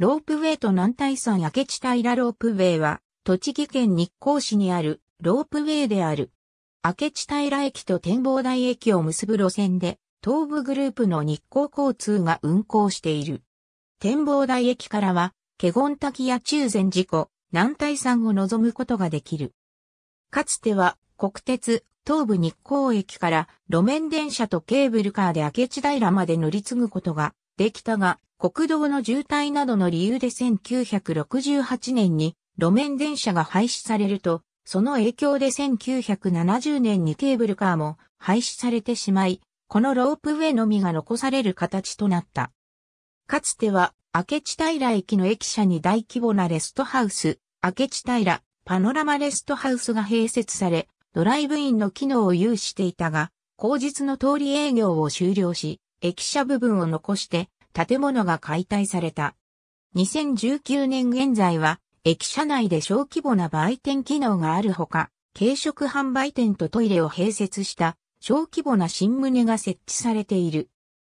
ロープウェイと南大山明智平ロープウェイは、栃木県日光市にあるロープウェイである。明智平駅と展望台駅を結ぶ路線で、東部グループの日光交通が運行している。展望台駅からは、ゴン滝や中禅寺湖、南大山を望むことができる。かつては、国鉄、東部日光駅から路面電車とケーブルカーで明智平まで乗り継ぐことができたが、国道の渋滞などの理由で1968年に路面電車が廃止されると、その影響で1970年にケーブルカーも廃止されてしまい、このロープウェイのみが残される形となった。かつては、明智平駅の駅舎に大規模なレストハウス、明智平パノラマレストハウスが併設され、ドライブインの機能を有していたが、後日の通り営業を終了し、駅舎部分を残して建物が解体された。2019年現在は駅舎内で小規模な売店機能があるほか、軽食販売店とトイレを併設した小規模な新棟が設置されている。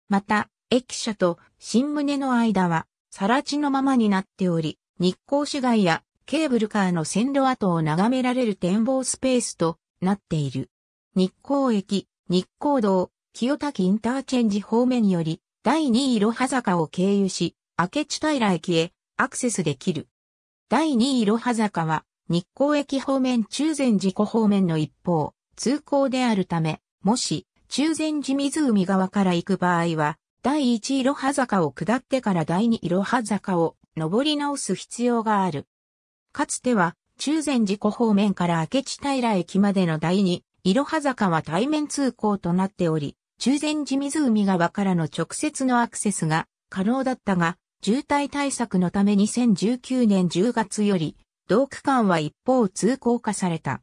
また、駅舎と新棟の間は、更地のままになっており、日光市街やケーブルカーの線路跡を眺められる展望スペースとなっている。日光駅、日光道、清滝インターチェンジ方面より、第2位ろは坂を経由し、明智平駅へアクセスできる。第2位ろは坂は、日光駅方面中禅寺湖方面の一方、通行であるため、もし、中禅寺湖側から行く場合は、第1位ろは坂を下ってから第2位ろは坂を登り直す必要がある。かつては、中禅寺湖方面から明智平駅までの第2位ろは坂は対面通行となっており、中禅寺湖川からの直接のアクセスが可能だったが、渋滞対策のため2019年10月より、同区間は一方通行化された。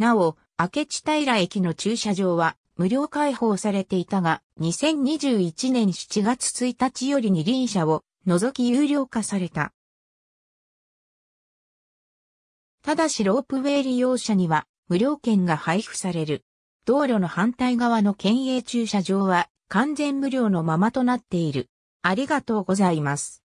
なお、明智平駅の駐車場は無料開放されていたが、2021年7月1日より二輪車を除き有料化された。ただしロープウェイ利用者には無料券が配布される。道路の反対側の県営駐車場は完全無料のままとなっている。ありがとうございます。